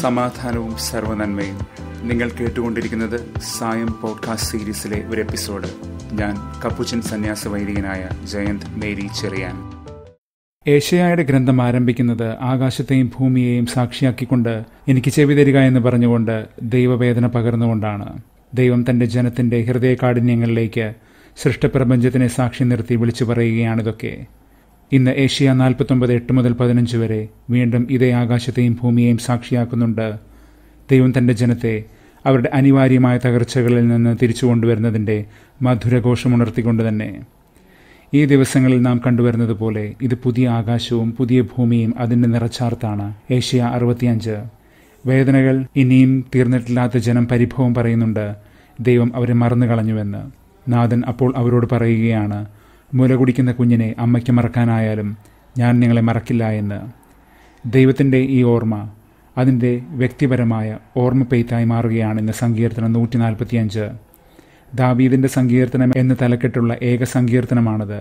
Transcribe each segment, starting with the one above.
സമാധാനവും സർവനന്മയും നിങ്ങൾ കേട്ടുകൊണ്ടിരിക്കുന്നത് സായം പോഡ്കാസ്റ്റ് സീരീസിലെ ഒരു എപ്പിസോഡ് ഞാൻ കപ്പുച്ചൻ സന്യാസ വൈദികനായ ജയന്ത് മേരി ചെറിയാൻ ഏഷ്യയുടെ ഗ്രന്ഥം ആരംഭിക്കുന്നത് ആകാശത്തെയും ഭൂമിയെയും സാക്ഷിയാക്കിക്കൊണ്ട് എനിക്ക് ചെവി തരിക എന്ന് പറഞ്ഞുകൊണ്ട് ദൈവവേദന പകർന്നുകൊണ്ടാണ് ദൈവം തന്റെ ജനത്തിന്റെ കാഠിന്യങ്ങളിലേക്ക് സൃഷ്ടപ്രപഞ്ചത്തിനെ സാക്ഷി നിർത്തി വിളിച്ചു പറയുകയാണിതൊക്കെ ഇന്ന് ഏഷ്യ നാൽപ്പത്തൊമ്പത് എട്ട് മുതൽ പതിനഞ്ച് വരെ വീണ്ടും ഇതേ ആകാശത്തെയും ഭൂമിയെയും സാക്ഷിയാക്കുന്നുണ്ട് ദൈവം തന്റെ ജനത്തെ അവരുടെ അനിവാര്യമായ തകർച്ചകളിൽ നിന്ന് തിരിച്ചു മധുരഘോഷം മധുരഘോഷമുണർത്തിക്കൊണ്ട് തന്നെ ഈ ദിവസങ്ങളിൽ നാം കണ്ടുവരുന്നത് പോലെ ഇത് പുതിയ ആകാശവും പുതിയ ഭൂമിയും അതിന്റെ നിറച്ചാർത്താണ് ഏഷ്യ അറുപത്തിയഞ്ച് വേദനകൾ ഇനിയും തീർന്നിട്ടില്ലാത്ത ജനം പരിഭവം പറയുന്നുണ്ട് ദൈവം അവരെ മറന്നു കളഞ്ഞുവെന്ന് നാഥൻ അപ്പോൾ അവരോട് പറയുകയാണ് മുല കുടിക്കുന്ന കുഞ്ഞിനെ അമ്മയ്ക്ക് മറക്കാനായാലും ഞാൻ നിങ്ങളെ മറക്കില്ല എന്ന് ദൈവത്തിൻ്റെ ഈ ഓർമ്മ അതിൻ്റെ വ്യക്തിപരമായ ഓർമ്മ പെയ്ത്തായി മാറുകയാണ് ഇന്ന് സങ്കീർത്തനം നൂറ്റി നാൽപ്പത്തിയഞ്ച് ദാവീദിൻ്റെ സങ്കീർത്തനം എന്ന തലക്കെട്ടുള്ള ഏക സങ്കീർത്തനമാണത്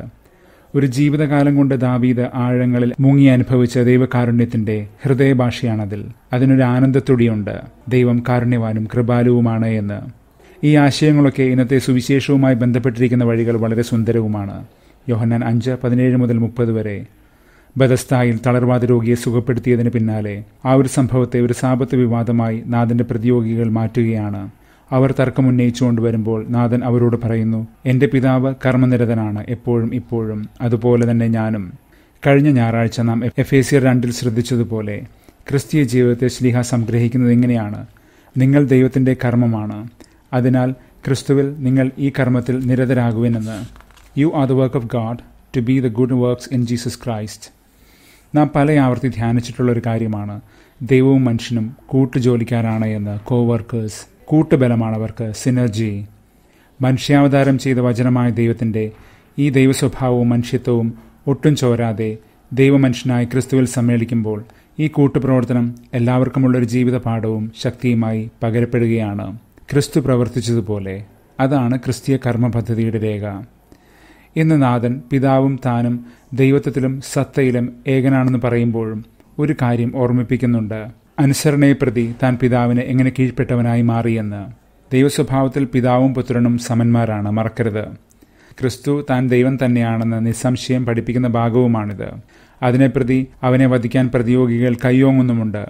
ഒരു ജീവിതകാലം കൊണ്ട് ദാവീദ് ആഴങ്ങളിൽ മുങ്ങി അനുഭവിച്ച ദൈവകാരുണ്യത്തിൻ്റെ ഹൃദയഭാഷയാണതിൽ അതിനൊരു ആനന്ദത്തൊടിയുണ്ട് ദൈവം കാരുണ്യവാനും കൃപാലുവുമാണ് എന്ന് ഈ ആശയങ്ങളൊക്കെ ഇന്നത്തെ സുവിശേഷവുമായി ബന്ധപ്പെട്ടിരിക്കുന്ന വഴികൾ വളരെ സുന്ദരവുമാണ് യോഹന്നാൻ അഞ്ച് പതിനേഴ് മുതൽ മുപ്പത് വരെ ബദസ്തായിൽ തളർവാദ രോഗിയെ സുഖപ്പെടുത്തിയതിന് പിന്നാലെ ആ ഒരു സംഭവത്തെ ഒരു സാപത്ത് വിവാദമായി നാഥന്റെ പ്രതിയോഗികൾ മാറ്റുകയാണ് അവർ തർക്കമുന്നയിച്ചുകൊണ്ട് വരുമ്പോൾ നാഥൻ അവരോട് പറയുന്നു എൻ്റെ പിതാവ് കർമ്മനിരതനാണ് എപ്പോഴും ഇപ്പോഴും അതുപോലെ തന്നെ ഞാനും കഴിഞ്ഞ ഞായറാഴ്ച നാം എഫ് എ സി രണ്ടിൽ ശ്രദ്ധിച്ചതുപോലെ ക്രിസ്തീയ ജീവിതത്തെ ശ്ലീഹ സംഗ്രഹിക്കുന്നത് എങ്ങനെയാണ് നിങ്ങൾ ദൈവത്തിൻ്റെ കർമ്മമാണ് അതിനാൽ ക്രിസ്തുവിൽ നിങ്ങൾ ഈ കർമ്മത്തിൽ നിരതരാകുവെന്ന് you are the work of God to be the good works in Jesus Christ നാം പല ആവർത്തി ധ്യാനിച്ചിട്ടുള്ള ഒരു കാര്യമാണ് ദൈവവും മനുഷ്യനും കൂട്ടുജോലിക്കാരാണ് എന്ന് കോവർക്കേഴ്സ് കൂട്ടുബലമാണവർക്ക് സിനർജി മനുഷ്യാവതാരം ചെയ്ത വചനമായ ദൈവത്തിൻ്റെ ഈ ദൈവസ്വഭാവവും മനുഷ്യത്വവും ഒട്ടും ചോരാതെ ദൈവമനുഷ്യനായി ക്രിസ്തുവിൽ സമ്മേളിക്കുമ്പോൾ ഈ കൂട്ടുപ്രവർത്തനം എല്ലാവർക്കുമുള്ളൊരു ജീവിത പാഠവും ശക്തിയുമായി പകരപ്പെടുകയാണ് ക്രിസ്തു പ്രവർത്തിച്ചതുപോലെ അതാണ് ക്രിസ്തീയ കർമ്മ പദ്ധതിയുടെ രേഖ ഇന്ന് നാഥൻ പിതാവും താനും ദൈവത്വത്തിലും സത്തയിലും ഏകനാണെന്ന് പറയുമ്പോഴും ഒരു കാര്യം ഓർമ്മിപ്പിക്കുന്നുണ്ട് അനുസരണയെ പ്രതി താൻ പിതാവിന് എങ്ങനെ കീഴ്പ്പെട്ടവനായി മാറിയെന്ന് ദൈവസ്വഭാവത്തിൽ പിതാവും പുത്രനും സമന്മാരാണ് മറക്കരുത് ക്രിസ്തു താൻ ദൈവം തന്നെയാണെന്ന് നിസ്സംശയം പഠിപ്പിക്കുന്ന ഭാഗവുമാണിത് അതിനെ പ്രതി അവനെ വധിക്കാൻ പ്രതിയോഗികൾ കയ്യോങ്ങുന്നുമുണ്ട്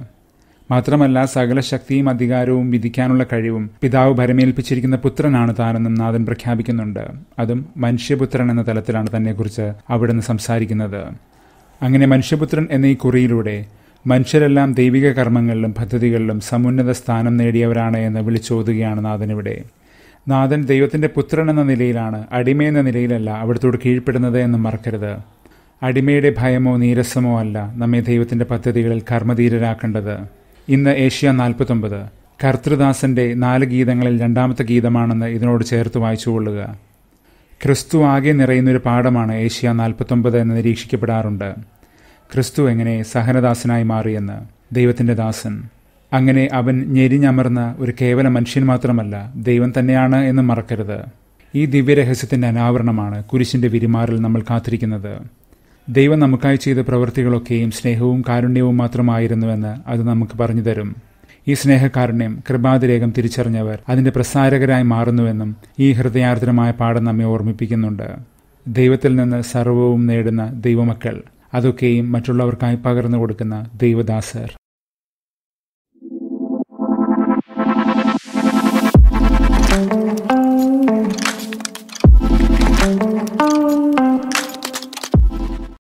മാത്രമല്ല സകല ശക്തിയും അധികാരവും വിധിക്കാനുള്ള കഴിവും പിതാവ് ഭരമേൽപ്പിച്ചിരിക്കുന്ന പുത്രനാണ് താനെന്നും നാഥൻ പ്രഖ്യാപിക്കുന്നുണ്ട് അതും മനുഷ്യപുത്രൻ എന്ന തലത്തിലാണ് തന്നെക്കുറിച്ച് അവിടുന്ന് സംസാരിക്കുന്നത് അങ്ങനെ മനുഷ്യപുത്രൻ എന്ന ഈ കുറിയിലൂടെ മനുഷ്യരെല്ലാം ദൈവിക കർമ്മങ്ങളിലും പദ്ധതികളിലും സമുന്നത സ്ഥാനം നേടിയവരാണ് എന്ന് വിളിച്ചോതുകയാണ് നാഥനിവിടെ നാഥൻ ദൈവത്തിന്റെ പുത്രൻ എന്ന നിലയിലാണ് അടിമ എന്ന നിലയിലല്ല അവിടത്തോട് കീഴ്പ്പെടുന്നത് എന്നും മറക്കരുത് അടിമയുടെ ഭയമോ നീരസമോ അല്ല നമ്മെ ദൈവത്തിന്റെ പദ്ധതികളിൽ കർമ്മധീരരാക്കേണ്ടത് ഇന്ന് ഏഷ്യ നാൽപ്പത്തൊമ്പത് കർത്തൃദാസന്റെ നാല് ഗീതങ്ങളിൽ രണ്ടാമത്തെ ഗീതമാണെന്ന് ഇതിനോട് ചേർത്ത് വായിച്ചുകൊള്ളുക ക്രിസ്തു ആകെ നിറയുന്നൊരു പാഠമാണ് ഏഷ്യ നാൽപ്പത്തൊമ്പത് എന്ന് നിരീക്ഷിക്കപ്പെടാറുണ്ട് ക്രിസ്തു എങ്ങനെ സഹനദാസനായി മാറിയെന്ന് ദൈവത്തിന്റെ ദാസൻ അങ്ങനെ അവൻ ഞെരിഞ്ഞമർന്ന ഒരു കേവല മനുഷ്യൻ മാത്രമല്ല ദൈവം തന്നെയാണ് എന്ന് മറക്കരുത് ഈ ദിവ്യരഹസ്യത്തിന്റെ അനാവരണമാണ് കുരിശിന്റെ വിരിമാറിൽ നമ്മൾ കാത്തിരിക്കുന്നത് ദൈവം നമുക്കായി ചെയ്ത പ്രവൃത്തികളൊക്കെയും സ്നേഹവും കാരുണ്യവും മാത്രമായിരുന്നുവെന്ന് അത് നമുക്ക് പറഞ്ഞു തരും ഈ സ്നേഹകാരുണ്യം കൃപാതിരേഖം തിരിച്ചറിഞ്ഞവർ അതിന്റെ പ്രസാരകരായി മാറുന്നുവെന്നും ഈ ഹൃദയാർദ്രമായ പാഠം നമ്മെ ഓർമ്മിപ്പിക്കുന്നുണ്ട് ദൈവത്തിൽ നിന്ന് സർവവും നേടുന്ന ദൈവമക്കൾ അതൊക്കെയും മറ്റുള്ളവർക്കായി പകർന്നു കൊടുക്കുന്ന ദൈവദാസർ